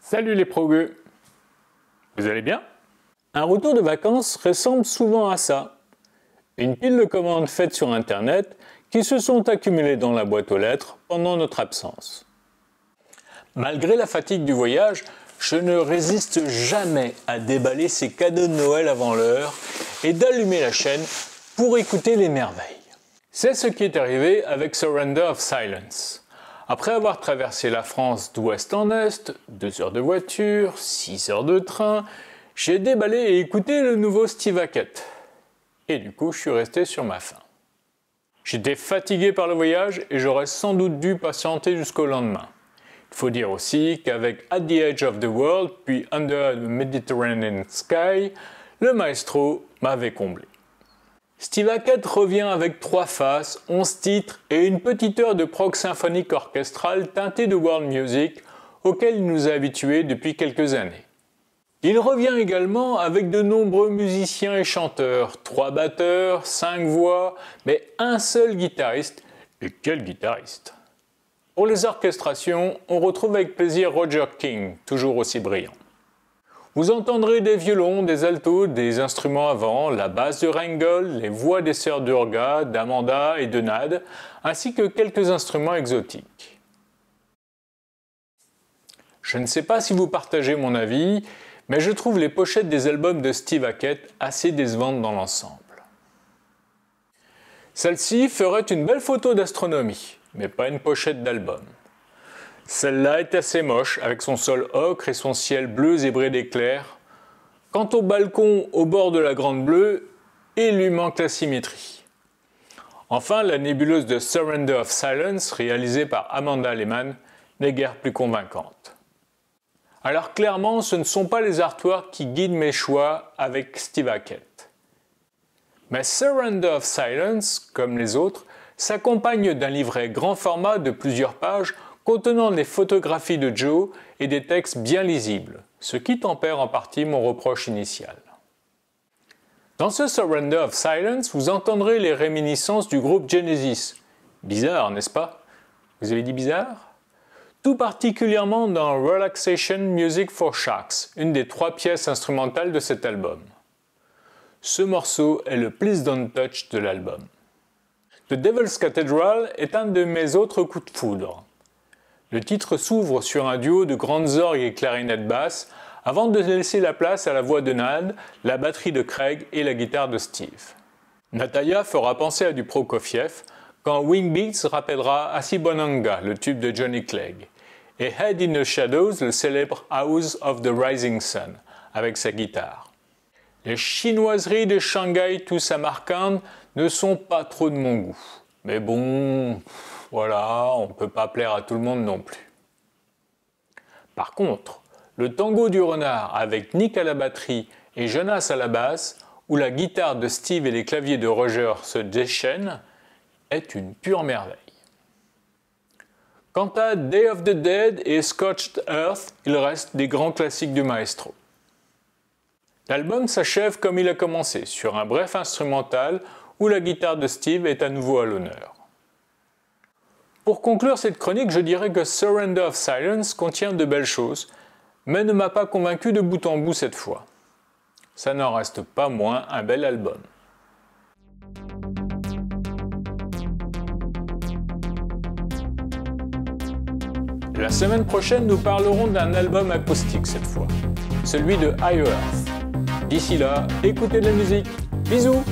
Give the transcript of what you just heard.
Salut les progueux Vous allez bien Un retour de vacances ressemble souvent à ça. Une pile de commandes faites sur Internet qui se sont accumulées dans la boîte aux lettres pendant notre absence. Malgré la fatigue du voyage, je ne résiste jamais à déballer ces cadeaux de Noël avant l'heure et d'allumer la chaîne pour écouter les merveilles. C'est ce qui est arrivé avec Surrender of Silence. Après avoir traversé la France d'ouest en est, 2 heures de voiture, 6 heures de train, j'ai déballé et écouté le nouveau Steve Hackett. Et du coup, je suis resté sur ma faim. J'étais fatigué par le voyage et j'aurais sans doute dû patienter jusqu'au lendemain. Il faut dire aussi qu'avec At the Edge of the World, puis Under the Mediterranean Sky, le maestro m'avait comblé. Steve Hackett revient avec trois faces, onze titres et une petite heure de prog symphonique orchestrale teintée de world music auquel il nous a habitués depuis quelques années. Il revient également avec de nombreux musiciens et chanteurs, trois batteurs, cinq voix, mais un seul guitariste. Et quel guitariste Pour les orchestrations, on retrouve avec plaisir Roger King, toujours aussi brillant. Vous entendrez des violons, des altos, des instruments avant, la basse de Rangel, les voix des sœurs d'Urga, d'Amanda et de Nad, ainsi que quelques instruments exotiques. Je ne sais pas si vous partagez mon avis, mais je trouve les pochettes des albums de Steve Hackett assez décevantes dans l'ensemble. Celle-ci ferait une belle photo d'astronomie, mais pas une pochette d'album. Celle-là est assez moche, avec son sol ocre et son ciel bleu zébré d'éclairs. Quant au balcon au bord de la Grande Bleue, il lui manque la symétrie. Enfin, la nébuleuse de Surrender of Silence, réalisée par Amanda Lehman, n'est guère plus convaincante. Alors clairement, ce ne sont pas les artworks qui guident mes choix avec Steve Hackett. Mais Surrender of Silence, comme les autres, s'accompagne d'un livret grand format de plusieurs pages contenant des photographies de Joe et des textes bien lisibles, ce qui tempère en partie mon reproche initial. Dans ce Surrender of Silence, vous entendrez les réminiscences du groupe Genesis. Bizarre, n'est-ce pas Vous avez dit bizarre Tout particulièrement dans Relaxation Music for Sharks, une des trois pièces instrumentales de cet album. Ce morceau est le Please Don't Touch de l'album. The Devil's Cathedral est un de mes autres coups de foudre. Le titre s'ouvre sur un duo de grandes orgues et clarinettes basses, avant de laisser la place à la voix de Nad, la batterie de Craig et la guitare de Steve. Natalia fera penser à du Prokofiev quand Wing Beats rappellera Bonanga, le tube de Johnny Clegg, et Head in the Shadows, le célèbre House of the Rising Sun, avec sa guitare. Les chinoiseries de Shanghai tout Samarkand ne sont pas trop de mon goût. Mais bon, voilà, on ne peut pas plaire à tout le monde non plus. Par contre, le tango du renard avec Nick à la batterie et Jonas à la basse, où la guitare de Steve et les claviers de Roger se déchaînent, est une pure merveille. Quant à Day of the Dead et Scotched Earth, il reste des grands classiques du maestro. L'album s'achève comme il a commencé, sur un bref instrumental où la guitare de Steve est à nouveau à l'honneur. Pour conclure cette chronique, je dirais que Surrender of Silence contient de belles choses, mais ne m'a pas convaincu de bout en bout cette fois. Ça n'en reste pas moins un bel album. La semaine prochaine, nous parlerons d'un album acoustique cette fois, celui de High Earth. D'ici là, écoutez de la musique. Bisous